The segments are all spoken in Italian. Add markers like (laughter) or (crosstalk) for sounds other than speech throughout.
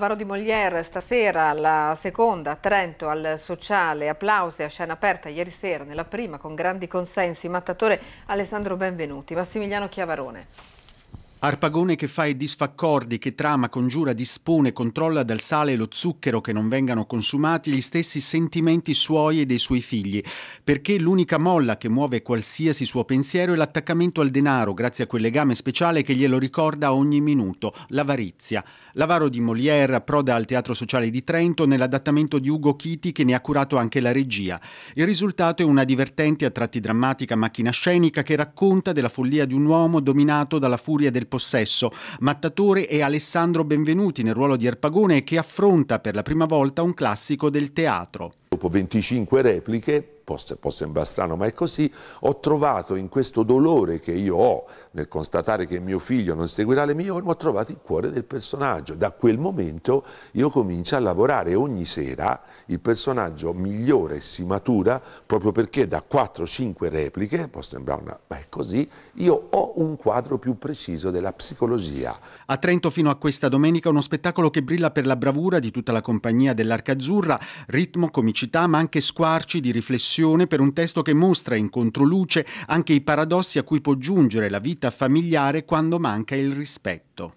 Avaro di Molière stasera la seconda a Trento al sociale, applausi a scena aperta ieri sera nella prima con grandi consensi, mattatore Alessandro Benvenuti, Massimiliano Chiavarone. Arpagone che fa e disfaccordi, che trama, congiura, dispone, controlla dal sale e lo zucchero che non vengano consumati gli stessi sentimenti suoi e dei suoi figli, perché l'unica molla che muove qualsiasi suo pensiero è l'attaccamento al denaro, grazie a quel legame speciale che glielo ricorda ogni minuto, l'avarizia. L'avaro di Molière proda al Teatro Sociale di Trento nell'adattamento di Ugo Chiti che ne ha curato anche la regia. Il risultato è una divertente a tratti drammatica macchina scenica che racconta della follia di un uomo dominato dalla furia del possesso, Mattatore e Alessandro Benvenuti nel ruolo di Erpagone che affronta per la prima volta un classico del teatro. Dopo 25 repliche può, può sembrare strano ma è così, ho trovato in questo dolore che io ho nel constatare che mio figlio non seguirà le mie orme, ho trovato il cuore del personaggio. Da quel momento io comincio a lavorare ogni sera, il personaggio migliora e si matura proprio perché da 4-5 repliche, può sembrare una... ma è così, io ho un quadro più preciso della psicologia. A Trento fino a questa domenica uno spettacolo che brilla per la bravura di tutta la compagnia dell'Arca Azzurra, ritmo, comicità ma anche squarci di riflessione passione per un testo che mostra in controluce anche i paradossi a cui può giungere la vita familiare quando manca il rispetto.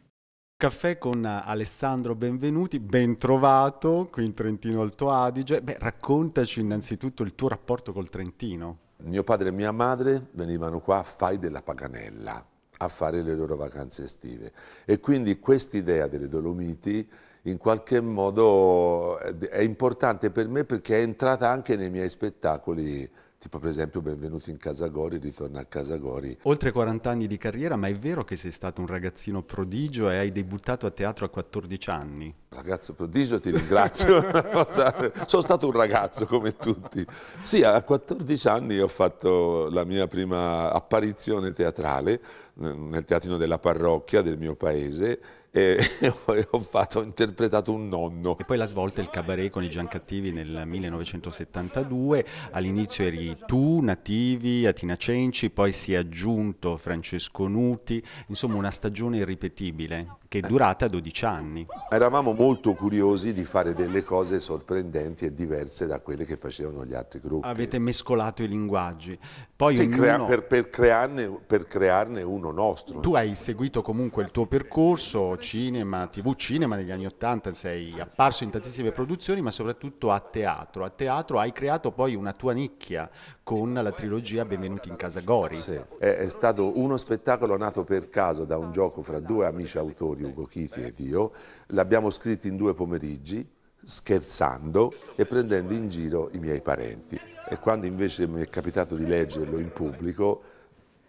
Caffè con Alessandro Benvenuti, ben trovato qui in Trentino Alto Adige. Beh, raccontaci innanzitutto il tuo rapporto col Trentino. Mio padre e mia madre venivano qua a Fai della Paganella a fare le loro vacanze estive e quindi quest'idea delle Dolomiti in qualche modo è importante per me perché è entrata anche nei miei spettacoli tipo per esempio Benvenuti in Casagori, Ritorna a Casagori. Oltre 40 anni di carriera, ma è vero che sei stato un ragazzino prodigio e hai debuttato a teatro a 14 anni? Ragazzo prodigio, ti ringrazio. (laughs) Sono stato un ragazzo come tutti. Sì, a 14 anni ho fatto la mia prima apparizione teatrale nel teatrino della parrocchia del mio paese e (laughs) ho, fatto, ho, interpretato un nonno. E poi la svolta il cabaret con i Giancattivi nel 1972, all'inizio eri tu, Nativi, Atina Cenci, poi si è aggiunto Francesco Nuti, insomma una stagione irripetibile che è durata 12 anni. Eravamo molto curiosi di fare delle cose sorprendenti e diverse da quelle che facevano gli altri gruppi. Avete mescolato i linguaggi. Poi sì, ognuno... crea, per, per, crearne, per crearne uno nostro. Tu hai seguito comunque il tuo percorso, cinema, tv cinema negli anni Ottanta, sei apparso in tantissime produzioni, ma soprattutto a teatro. A teatro hai creato poi una tua nicchia con la trilogia Benvenuti in Casa Gori. Sì, è, è stato uno spettacolo nato per caso da un gioco fra due amici autori di Ugo Chiti ed certo. io, l'abbiamo scritto in due pomeriggi, scherzando e prendendo in giro i miei parenti. E quando invece mi è capitato di leggerlo in pubblico,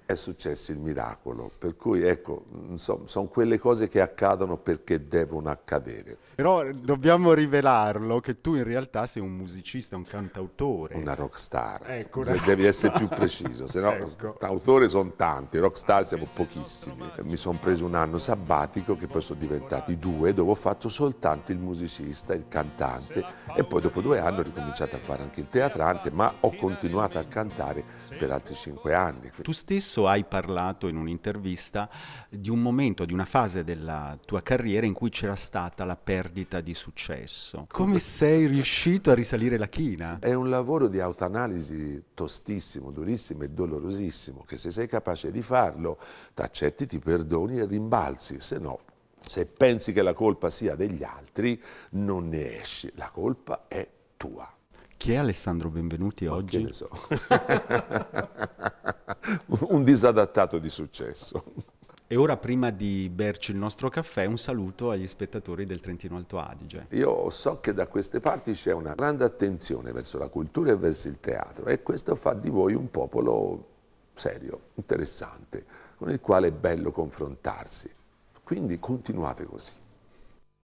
è successo il miracolo, per cui ecco, insomma, sono quelle cose che accadono perché devono accadere. Però dobbiamo rivelarlo che tu in realtà sei un musicista, un cantautore. Una rockstar, ecco, una rockstar. devi essere più preciso, se no (laughs) ecco. cantautore sono tanti, rockstar siamo pochissimi. Mi sono preso un anno sabbatico che poi sono diventati due, dove ho fatto soltanto il musicista, il cantante e poi dopo due anni ho ricominciato a fare anche il teatrante, ma ho continuato a cantare per altri cinque anni. Tu stesso stesso hai parlato in un'intervista di un momento, di una fase della tua carriera in cui c'era stata la perdita di successo. Come sei riuscito a risalire la china? È un lavoro di autoanalisi tostissimo, durissimo e dolorosissimo, che se sei capace di farlo, t'accetti, ti perdoni e rimbalzi, se no se pensi che la colpa sia degli altri, non ne esci, la colpa è tua. Chi è Alessandro Benvenuti oggi? Ma che ne so. (laughs) un disadattato di successo. E ora prima di berci il nostro caffè un saluto agli spettatori del Trentino Alto Adige. Io so che da queste parti c'è una grande attenzione verso la cultura e verso il teatro e questo fa di voi un popolo serio, interessante, con il quale è bello confrontarsi. Quindi continuate così.